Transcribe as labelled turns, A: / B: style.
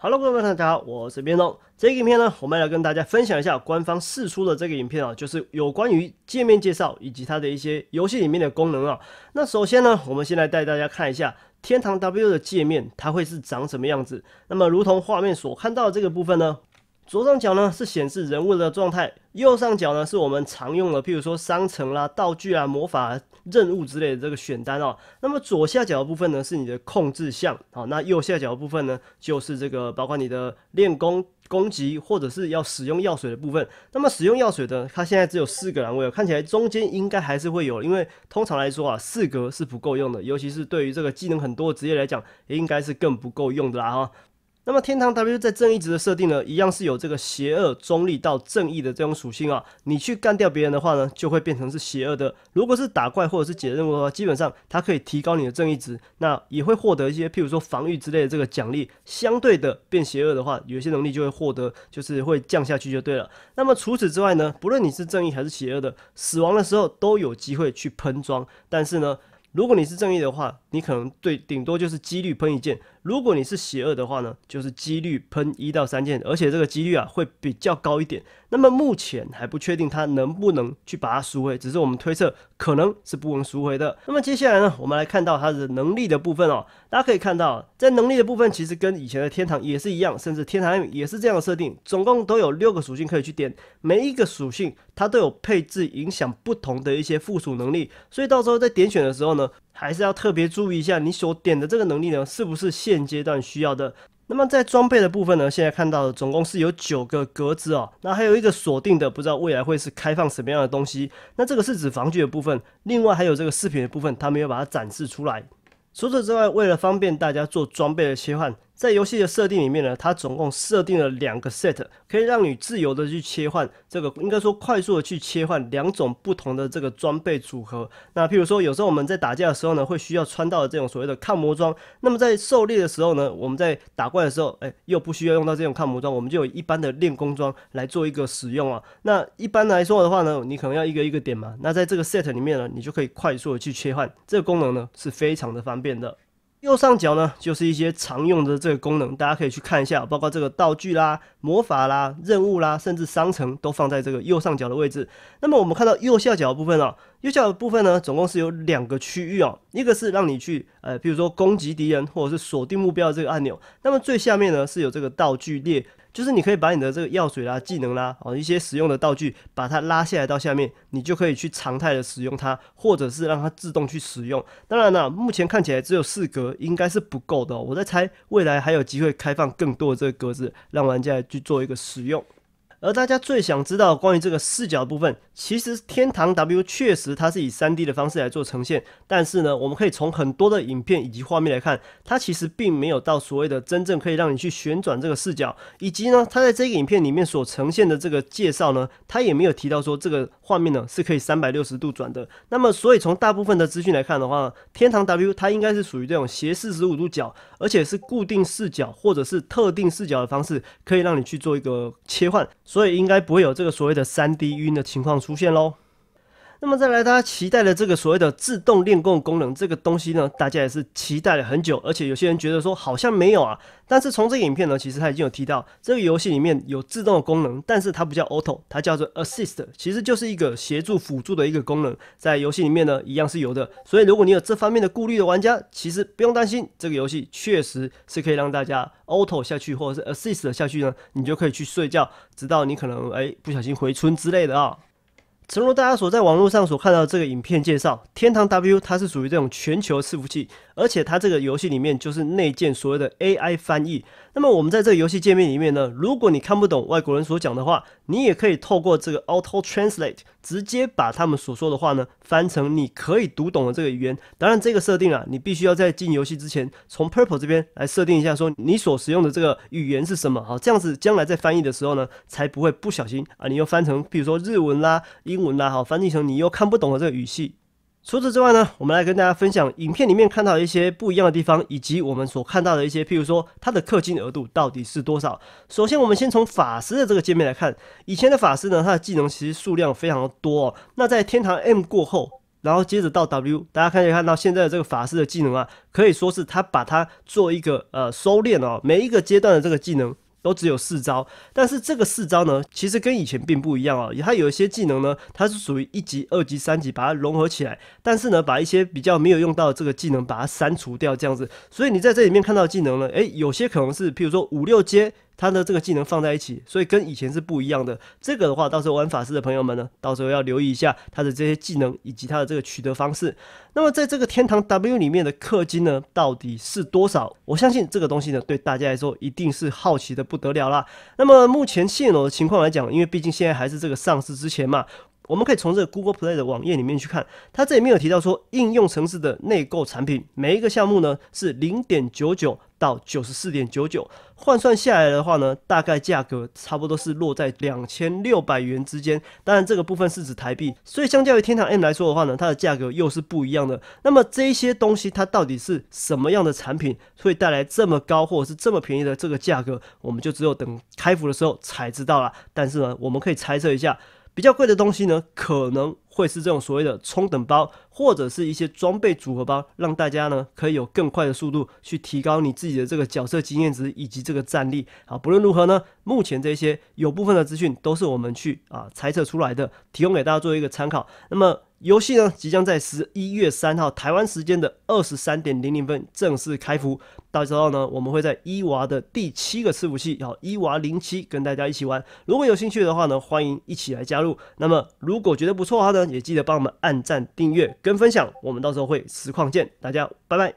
A: Hello，各位观众，大家好，我是边龙。这个影片呢，我们来跟大家分享一下官方释出的这个影片啊，就是有关于界面介绍以及它的一些游戏里面的功能啊。那首先呢，我们先来带大家看一下天堂 W 的界面，它会是长什么样子。那么，如同画面所看到的这个部分呢。左上角呢是显示人物的状态，右上角呢是我们常用的，譬如说商城啦、道具啦、魔法、任务之类的这个选单哦。那么左下角的部分呢是你的控制项，好，那右下角的部分呢就是这个包括你的练功、攻击或者是要使用药水的部分。那么使用药水的，它现在只有四个栏位哦，看起来中间应该还是会有，因为通常来说啊，四格是不够用的，尤其是对于这个技能很多的职业来讲，应该是更不够用的啦哈。那么天堂 W 在正义值的设定呢，一样是有这个邪恶、中立到正义的这种属性啊。你去干掉别人的话呢，就会变成是邪恶的。如果是打怪或者是解任务的话，基本上它可以提高你的正义值，那也会获得一些譬如说防御之类的这个奖励。相对的变邪恶的话，有些能力就会获得，就是会降下去就对了。那么除此之外呢，不论你是正义还是邪恶的，死亡的时候都有机会去喷装。但是呢，如果你是正义的话，你可能对顶多就是几率喷一件。如果你是邪恶的话呢，就是几率喷一到三件，而且这个几率啊会比较高一点。那么目前还不确定他能不能去把它赎回，只是我们推测可能是不能赎回的。那么接下来呢，我们来看到它的能力的部分哦。大家可以看到，在能力的部分其实跟以前的天堂也是一样，甚至天堂也是这样的设定，总共都有六个属性可以去点，每一个属性它都有配置影响不同的一些附属能力，所以到时候在点选的时候呢。还是要特别注意一下，你所点的这个能力呢，是不是现阶段需要的？那么在装备的部分呢，现在看到的总共是有九个格子哦，那还有一个锁定的，不知道未来会是开放什么样的东西。那这个是指防具的部分，另外还有这个饰品的部分，他没有把它展示出来。除此之外，为了方便大家做装备的切换。在游戏的设定里面呢，它总共设定了两个 set，可以让你自由的去切换，这个应该说快速的去切换两种不同的这个装备组合。那譬如说，有时候我们在打架的时候呢，会需要穿到这种所谓的抗魔装。那么在狩猎的时候呢，我们在打怪的时候，哎，又不需要用到这种抗魔装，我们就有一般的练功装来做一个使用啊。那一般来说的话呢，你可能要一个一个点嘛。那在这个 set 里面呢，你就可以快速的去切换，这个功能呢是非常的方便的。右上角呢，就是一些常用的这个功能，大家可以去看一下，包括这个道具啦、魔法啦、任务啦，甚至商城都放在这个右上角的位置。那么我们看到右下角部分啊，右下角部分呢，总共是有两个区域哦，一个是让你去，呃，比如说攻击敌人或者是锁定目标的这个按钮。那么最下面呢，是有这个道具列。就是你可以把你的这个药水啦、技能啦、哦一些使用的道具，把它拉下来到下面，你就可以去常态的使用它，或者是让它自动去使用。当然了，目前看起来只有四格，应该是不够的。我在猜，未来还有机会开放更多的这个格子，让玩家去做一个使用。而大家最想知道关于这个视角部分，其实《天堂 W》确实它是以 3D 的方式来做呈现，但是呢，我们可以从很多的影片以及画面来看，它其实并没有到所谓的真正可以让你去旋转这个视角，以及呢，它在这个影片里面所呈现的这个介绍呢，它也没有提到说这个。画面呢是可以三百六十度转的，那么所以从大部分的资讯来看的话，天堂 W 它应该是属于这种斜四十五度角，而且是固定视角或者是特定视角的方式，可以让你去做一个切换，所以应该不会有这个所谓的三 D 晕的情况出现喽。那么再来，大家期待的这个所谓的自动练功功能，这个东西呢，大家也是期待了很久，而且有些人觉得说好像没有啊。但是从这影片呢，其实它已经有提到这个游戏里面有自动的功能，但是它不叫 auto，它叫做 assist，其实就是一个协助辅助的一个功能，在游戏里面呢一样是有的。所以如果你有这方面的顾虑的玩家，其实不用担心，这个游戏确实是可以让大家 auto 下去，或者是 assist 下去呢，你就可以去睡觉，直到你可能哎不小心回村之类的啊。诚如大家所在网络上所看到这个影片介绍，天堂 W 它是属于这种全球伺服器，而且它这个游戏里面就是内建所谓的 AI 翻译。那么我们在这个游戏界面里面呢，如果你看不懂外国人所讲的话，你也可以透过这个 Auto Translate。直接把他们所说的话呢翻成你可以读懂的这个语言。当然，这个设定啊，你必须要在进游戏之前从 Purple 这边来设定一下，说你所使用的这个语言是什么哈。这样子将来在翻译的时候呢，才不会不小心啊，你又翻成比如说日文啦、英文啦哈，翻译成你又看不懂的这个语系。除此之外呢，我们来跟大家分享影片里面看到一些不一样的地方，以及我们所看到的一些，譬如说它的氪金额度到底是多少。首先，我们先从法师的这个界面来看，以前的法师呢，他的技能其实数量非常的多。哦。那在天堂 M 过后，然后接着到 W，大家可以看到现在的这个法师的技能啊，可以说是他把它做一个呃收敛哦，每一个阶段的这个技能。都只有四招，但是这个四招呢，其实跟以前并不一样啊。它有一些技能呢，它是属于一级、二级、三级，把它融合起来。但是呢，把一些比较没有用到这个技能，把它删除掉，这样子。所以你在这里面看到技能呢，哎，有些可能是，譬如说五六阶。他的这个技能放在一起，所以跟以前是不一样的。这个的话，到时候玩法师的朋友们呢，到时候要留意一下他的这些技能以及他的这个取得方式。那么，在这个天堂 W 里面的氪金呢，到底是多少？我相信这个东西呢，对大家来说一定是好奇的不得了啦。那么，目前现有的情况来讲，因为毕竟现在还是这个上市之前嘛。我们可以从这个 Google Play 的网页里面去看，它这里没有提到说应用城市的内购产品，每一个项目呢是零点九九到九十四点九九，换算下来的话呢，大概价格差不多是落在两千六百元之间。当然这个部分是指台币，所以相较于天堂 M 来说的话呢，它的价格又是不一样的。那么这些东西它到底是什么样的产品，会带来这么高或者是这么便宜的这个价格，我们就只有等开服的时候才知道了。但是呢，我们可以猜测一下。比较贵的东西呢，可能。会是这种所谓的充等包，或者是一些装备组合包，让大家呢，可以有更快的速度去提高你自己的这个角色经验值以及这个战力。好，不论如何呢，目前这些有部分的资讯都是我们去啊猜测出来的，提供给大家做一个参考。那么游戏呢，即将在十一月三号台湾时间的二十三点零零分正式开服。到时候呢，我们会在伊娃的第七个伺服器，好，伊娃零七，跟大家一起玩。如果有兴趣的话呢，欢迎一起来加入。那么如果觉得不错的话呢？也记得帮我们按赞、订阅跟分享，我们到时候会实况见大家，拜拜。